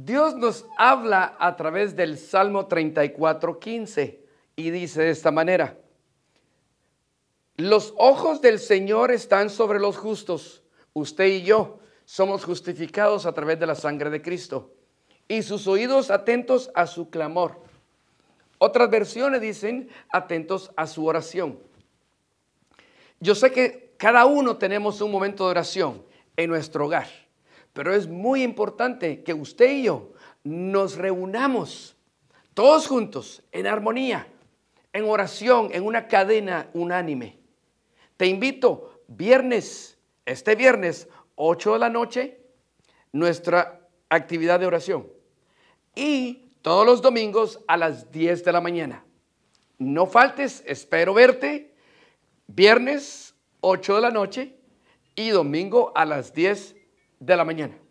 Dios nos habla a través del Salmo 34, 15 y dice de esta manera, los ojos del Señor están sobre los justos, usted y yo somos justificados a través de la sangre de Cristo y sus oídos atentos a su clamor. Otras versiones dicen atentos a su oración. Yo sé que cada uno tenemos un momento de oración en nuestro hogar pero es muy importante que usted y yo nos reunamos todos juntos en armonía, en oración, en una cadena unánime. Te invito viernes, este viernes, 8 de la noche, nuestra actividad de oración. Y todos los domingos a las 10 de la mañana. No faltes, espero verte viernes 8 de la noche y domingo a las 10 de la mañana.